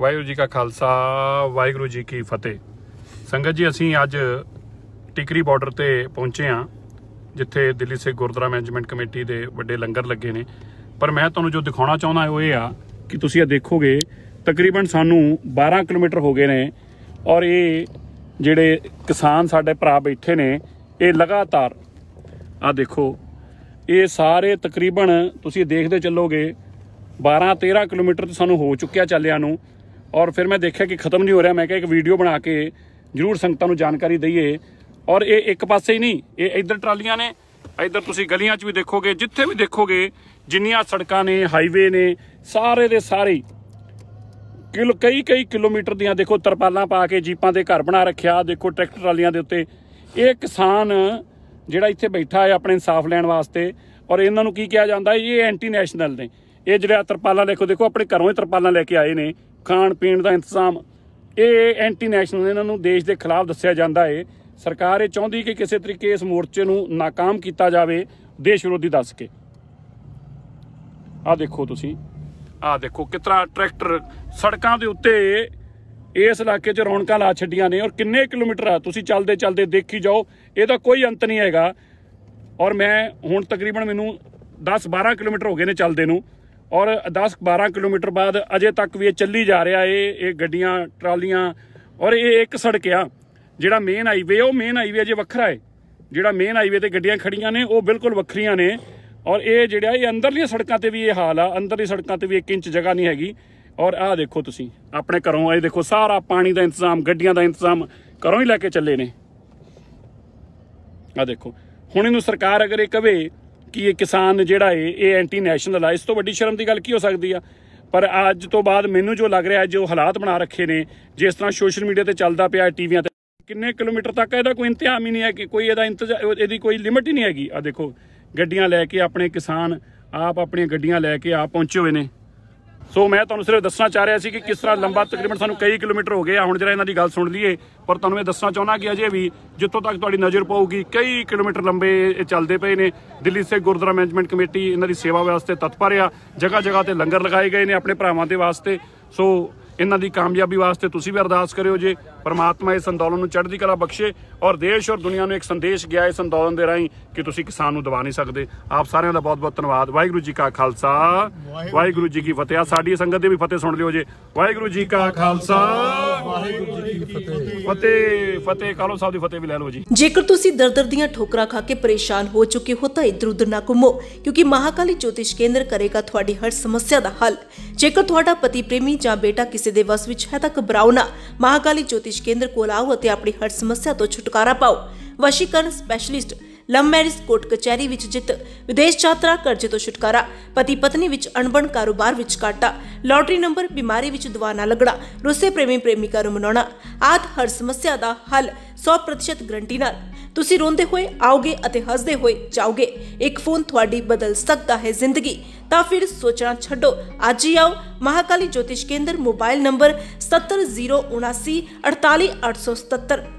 ਵਾਹਿਗੁਰੂ ਜੀ ਕਾ ਖਾਲਸਾ ਵਾਹਿਗੁਰੂ ਜੀ ਕੀ ਫਤਿਹ ਸੰਗਤ ਜੀ ਅਸੀਂ ਅੱਜ ਟਿਕਰੀ ਬਾਰਡਰ ਤੇ ਪਹੁੰਚੇ ਆ ਜਿੱਥੇ ਦਿੱਲੀ ਸੇ ਗੁਰਦੁਆਰਾ ਮੈਨੇਜਮੈਂਟ ਕਮੇਟੀ ਦੇ ਵੱਡੇ ਲੰਗਰ ਲੱਗੇ ਨੇ ਪਰ ਮੈਂ ਤੁਹਾਨੂੰ ਜੋ ਦਿਖਾਉਣਾ ਚਾਹੁੰਦਾ ਉਹ ਇਹ ਆ ਕਿ ਤੁਸੀਂ ਇਹ ਦੇਖੋਗੇ ਤਕਰੀਬਨ ਸਾਨੂੰ 12 ਕਿਲੋਮੀਟਰ ਹੋ ਗਏ ਨੇ ਔਰ ਇਹ ਜਿਹੜੇ ਕਿਸਾਨ ਸਾਡੇ ਭਰਾ ਬੈਠੇ ਨੇ ਇਹ ਲਗਾਤਾਰ ਆ ਦੇਖੋ ਇਹ ਸਾਰੇ ਤਕਰੀਬਨ ਤੁਸੀਂ ਦੇਖਦੇ ਚੱਲੋਗੇ 12 13 ਕਿਲੋਮੀਟਰ ਤੇ ਸਾਨੂੰ ਹੋ ਚੁੱਕਿਆ ਚੱਲਿਆਂ ਨੂੰ ਔਰ ਫਿਰ ਮੈਂ ਦੇਖਿਆ ਕਿ ਖਤਮ ਨਹੀਂ ਹੋ ਰਿਹਾ ਮੈਂ ਕਿਹਾ ਇੱਕ ਵੀਡੀਓ ਬਣਾ ਕੇ ਜ਼ਰੂਰ ਸੰਗਤਾਂ ਨੂੰ ਜਾਣਕਾਰੀ ਦਈਏ ਔਰ ਇਹ ਇੱਕ ਪਾਸੇ ਹੀ ਨਹੀਂ ਇਹ ਇਧਰ ਟਰਾਲੀਆਂ ਨੇ ਇਧਰ ਤੁਸੀਂ ਗਲੀਆਂ 'ਚ ਵੀ ਦੇਖੋਗੇ ਜਿੱਥੇ ਵੀ ਦੇਖੋਗੇ ਜਿੰਨੀਆਂ ਸੜਕਾਂ ਨੇ ਹਾਈਵੇ ਨੇ ਸਾਰੇ ਦੇ ਸਾਰੇ ਕਿਲ ਕਈ ਕਈ ਕਿਲੋਮੀਟਰ ਦੀਆਂ ਦੇਖੋ ਤਰਪਾਲਾਂ ਪਾ ਕੇ ਜੀਪਾਂ ਦੇ ਘਰ ਬਣਾ ਰੱਖਿਆ ਦੇਖੋ ਟਰੈਕਟਰ ਟਰਾਲੀਆਂ ਦੇ ਉੱਤੇ ਇਹ ਕਿਸਾਨ ਜਿਹੜਾ ਇੱਥੇ ਬੈਠਾ ਹੈ ਆਪਣੇ ਇਨਸਾਫ ਲੈਣ ਵਾਸਤੇ ਔਰ ਇਹਨਾਂ ਨੂੰ ਕੀ ਕਿਹਾ ਜਾਂਦਾ ਇਹ ਐਂਟੀ ਨੈਸ਼ਨਲ ਨੇ ਇਹ ਜਿਹੜਾ ਤਰਪਾਲਾਂ ਦੇਖੋ ਦੇਖੋ ਆਪਣੇ ਘਰੋਂ ਹੀ ਤਰਪਾਲਾਂ ਲੈ ਕੇ ਆਏ ਨੇ ਖਾਣ ਪੀਣ ਦਾ ਇੰਤਜ਼ਾਮ ਇਹ ਐਂਟੀ ਨੈਸ਼ਨਲ ਇਹਨਾਂ ਨੂੰ ਦੇਸ਼ ਦੇ ਖਿਲਾਫ ਦੱਸਿਆ ਜਾਂਦਾ ਹੈ ਸਰਕਾਰ ਇਹ ਚਾਹੁੰਦੀ ਕਿ ਕਿਸੇ ਤਰੀਕੇ ਇਸ ਮੋਰਚੇ ਨੂੰ ناکਾਮ ਕੀਤਾ ਜਾਵੇ ਦੇਸ਼ ਵਿਰੋਧੀ ਦੱਸ ਕੇ ਆ ਦੇਖੋ ਤੁਸੀਂ ਆ ਦੇਖੋ ਕਿਤਨਾ ਟਰੈਕਟਰ ਸੜਕਾਂ ਦੇ ਉੱਤੇ ਇਸ ਇਲਾਕੇ 'ਚ ਰੌਣਕਾਂ ਲਾ ਛੱਡੀਆਂ ਨੇ ਔਰ ਕਿੰਨੇ ਕਿਲੋਮੀਟਰ ਆ ਤੁਸੀਂ ਚੱਲਦੇ ਚੱਲਦੇ ਦੇਖੀ ਜਾਓ ਇਹਦਾ ਕੋਈ ਅੰਤ ਨਹੀਂ ਹੈਗਾ ਔਰ ਮੈਂ ਹੁਣ ਤਕਰੀਬਨ ਮੈਨੂੰ 10 12 ਕਿਲੋਮੀਟਰ ਹੋ ਗਏ ਨੇ ਚੱਲਦੇ ਨੂੰ ਔਰ 10-12 ਕਿਲੋਮੀਟਰ ਬਾਅਦ ਅਜੇ ਤੱਕ ਵੀ ਇਹ ਚੱਲੀ ਜਾ ਰਿਹਾ ਏ ਇਹ ਗੱਡੀਆਂ ਟਰਾਲੀਆਂ ਔਰ ਇਹ ਇੱਕ ਸੜਕ ਆ ਜਿਹੜਾ ਮੇਨ ਹਾਈਵੇ ਉਹ ਮੇਨ ਹਾਈਵੇ ਅਜੇ ਵੱਖਰਾ ਏ ਜਿਹੜਾ ਮੇਨ ਹਾਈਵੇ ਤੇ ਗੱਡੀਆਂ ਖੜੀਆਂ ਨੇ ਉਹ ਬਿਲਕੁਲ ਵੱਖਰੀਆਂ ਨੇ ਔਰ ਇਹ ਜਿਹੜਾ ਇਹ ਅੰਦਰਲੀਆਂ ਸੜਕਾਂ ਤੇ ਵੀ ਇਹ ਹਾਲ ਆ ਅੰਦਰਲੀ ਸੜਕਾਂ ਤੇ ਵੀ 1 ਇੰਚ ਜਗ੍ਹਾ ਨਹੀਂ ਹੈਗੀ ਔਰ ਆਹ ਦੇਖੋ ਤੁਸੀਂ ਆਪਣੇ ਘਰੋਂ ਇਹ ਦੇਖੋ ਸਾਰਾ ਪਾਣੀ ਦਾ ਇੰਤਜ਼ਾਮ ਗੱਡੀਆਂ ਦਾ ਇੰਤਜ਼ਾਮ ਘਰੋਂ ਹੀ ਲੈ ਕੇ ਚੱਲੇ ਨੇ ਆਹ ਦੇਖੋ ਹੁਣ ਇਹਨੂੰ ਸਰਕਾਰ ਅਗਰ ਇਹ ਕਵੇ ਕਿ ਇਹ ਕਿਸਾਨ ਜਿਹੜਾ ਏ ਇਹ ਐਂਟੀ ਨੈਸ਼ਨਲ ਆ ਇਸ ਤੋਂ ਵੱਡੀ ਸ਼ਰਮ ਦੀ ਗੱਲ ਕੀ ਹੋ ਸਕਦੀ ਆ ਪਰ ਅੱਜ ਤੋਂ ਬਾਅਦ ਮੈਨੂੰ ਜੋ ਲੱਗ ਰਿਹਾ ਜੋ ਹਾਲਾਤ ਬਣਾ ਰੱਖੇ ਨੇ ਜਿਸ ਤਰ੍ਹਾਂ ਸੋਸ਼ਲ ਮੀਡੀਆ ਤੇ ਚੱਲਦਾ ਪਿਆ ਟੀਵੀਆਂ ਤੇ ਕਿੰਨੇ ਕਿਲੋਮੀਟਰ ਤੱਕ ਇਹਦਾ ਕੋਈ ਇੰਤਜ਼ਾਮ ਹੀ ਨਹੀਂ ਹੈ ਕਿ ਕੋਈ ਇਹਦਾ ਇੰਤਜ਼ਾਮ ਇਹਦੀ ਕੋਈ ਲਿਮਟ ਹੀ ਨਹੀਂ ਹੈਗੀ ਆ ਦੇਖੋ ਗੱਡੀਆਂ ਲੈ ਕੇ ਆਪਣੇ ਕਿਸਾਨ ਆਪ ਆਪਣੀਆਂ ਗੱਡੀਆਂ ਲੈ ਕੇ ਆ ਪਹੁੰਚੇ ਹੋਏ ਨੇ ਸੋ ਮੈਂ ਤੁਹਾਨੂੰ ਸਿਰਫ ਦੱਸਣਾ ਚਾਹ ਰਿਹਾ ਸੀ ਕਿ ਕਿਸ ਤਰ੍ਹਾਂ ਲੰਬਾ ਤਕਰੀਬਨ ਸਾਨੂੰ ਕਈ ਕਿਲੋਮੀਟਰ ਹੋ ਗਏ ਆ ਹੁਣ ਜਿਹੜਾ ਇਹਨਾਂ ਦੀ ਗੱਲ ਸੁਣ ਲਈਏ ਪਰ ਤੁਹਾਨੂੰ ਇਹ ਦੱਸਣਾ ਚਾਹੁੰਦਾ ਕਿ ਅਜੇ ਵੀ ਜਿੱਥੋਂ ਤੱਕ ਤੁਹਾਡੀ ਨਜ਼ਰ ਪਾਉਗੀ ਕਈ ਕਿਲੋਮੀਟਰ ਲੰਬੇ ਚੱਲਦੇ ਪਏ ਨੇ ਦਿੱਲੀ ਸੇ ਗੁਰਦੁਆਰਾ ਮੈਨੇਜਮੈਂਟ ਕਮੇਟੀ ਇਹਨਾਂ ਦੀ ਸੇਵਾ ਵਾਸਤੇ ਤਤਪਰ ਆ ਜਗ੍ਹਾ ਜਗ੍ਹਾ ਤੇ ਲੰਗਰ ਲਗਾਏ ਗਏ ਨੇ ਆਪਣੇ ਭਰਾਵਾਂ ਦੇ ਵਾਸਤੇ ਸੋ ਇਹਨਾਂ ਦੀ ਕਾਮਯਾਬੀ ਵਾਸਤੇ ਤੁਸੀਂ ਵੀ ਅਰਦਾਸ ਕਰਿਓ ਜੇ ਪਰਮਾਤਮਾ ਇਸ ਅੰਦੋਲਨ ਨੂੰ ਚੜ੍ਹਦੀ ਕਲਾ ਬਖਸ਼ੇ ਔਰ ਦੇਸ਼ ਔਰ ਦੁਨੀਆ ਨੂੰ ਇੱਕ ਸੰਦੇਸ਼ ਗਿਆ ਇਸ ਅੰਦੋਲਨ ਦੇ ਰਾਹੀਂ ਕਿ ਤੁਸੀਂ ਕਿਸਾਨ ਨੂੰ ਦਬਾ ਨਹੀਂ ਸਕਦੇ ਆਪ ਸਾਰਿਆਂ ਦਾ ਬਹੁਤ ਬਹੁਤ ਧੰਨਵਾਦ ਵਾਹਿਗੁਰੂ ਜੀ ਕਾ ਖਾਲਸਾ ਵਾਹਿਗੁਰੂ ਜੀ ਕੀ ਫਤਿਹ ਸਾਡੀ ਸੰਗਤ ਦੇ ਵੀ ਫਤਿਹ ਸੁਣ ਲਿਓ ਜੇ ਵਾਹਿਗੁਰੂ ਜੀ ਕਾ ਖਾਲਸਾ ਵਾਹਿਗੁਰੂ ਜੀ ਕੀ ਫਤਿਹ ਫਤਿਹ ਫਤਿਹ ਕਾਲੋ ਸਾਹਿਬ ਦੀ ਫਤਿਹ ਵੀ ਲੈ ਲਓ ਜੀ ਜੇਕਰ ਤੁਸੀਂ ਦਰਦਰ ਦੀਆਂ ਠੋਕਰਾਂ ਖਾ ਕੇ ਪਰੇਸ਼ਾਨ ਹੋ ਚੁੱਕੇ ਹੋ ਤਾਂ ਇਧਰ ਉਧਰ ਨਾ ਘੁੰਮੋ ਕਿਉਂਕਿ ਮਹਾਕਾਲੀ ਜੋਤਿਸ਼ ਕੇਂਦਰ ਕਰੇਗਾ ਤੁਹਾਡੀ ਹਰ ਸਮੱਸਿਆ ਦਾ ਹੱਲ ਜੇਕਰ ਤੁਹਾਡਾ ਪਤੀ ਪ੍ਰੇਮੀ ਜਾਂ ਬੇਟਾ ਕਿਸੇ ਦੇ ਵਸ ਵਿੱਚ ਹੈ ਤਾਂ ਘਬਰਾਓ ਨਾ ਮਹਾਕਾਲੀ ਜੋਤਿਸ਼ ਕੇਂਦਰ ਕੋਲ ਆਓ ਅਤੇ ਆਪਣੀ ਹਰ ਸਮੱਸਿਆ ਤੋਂ ਛੁਟਕਾਰਾ ਪਾਓ ਵਸ਼ੀਕਰਨ ਸਪੈਸ਼ਲਿਸਟ ਲਵ ਮੈਰਿਜ ਕੋਰਟ ਕਚਹਿਰੀ ਵਿੱਚ ਜਿੱਤ ਵਿਦੇਸ਼ ਯਾਤਰਾ ਕਰਜ਼ੇ ਤੋਂ ਛੁਟਕਾਰਾ ਪਤੀ ਪਤਨੀ ਵਿੱਚ ਅਣਬਣ ਕਾਰੋਬਾਰ ਵਿੱਚ ਕਾਟਾ ਲੋਟਰੀ ਨੰਬਰ ਬਿਮਾਰੀ ਵਿੱਚ ਦਵਾ ਨਾ ਲੱਗਣਾ ਰੁੱਸੇ ਪ੍ਰੇਮੀ ਪ੍ਰੇਮਿਕਾ ਨੂੰ ਮਨਾਉਣਾ ਆਦ ਹਰ ਸਮੱਸਿਆ ਦਾ ਹੱਲ 100% ਗਰੰਟੀ ਨਾਲ ਤੁਸੀਂ ਰੋਂਦੇ ਹੋਏ ਆਓਗੇ ਅਤੇ ਹੱਸਦੇ ਹੋਏ ਜਾਓਗੇ ਇੱਕ ਫੋਨ ਤੁਹਾਡੀ ਬਦਲ ਸਕਦਾ ਹੈ ਜ਼ਿੰਦਗੀ ਤਾਂ ਫਿਰ ਸੋਚਣਾ ਛੱਡੋ ਅੱਜ ਹੀ ਆਓ ਮਹਾਕਾਲੀ ਜੋਤਿਸ਼ ਕੇਂਦਰ ਮੋਬਾਈਲ ਨੰਬਰ 700794887877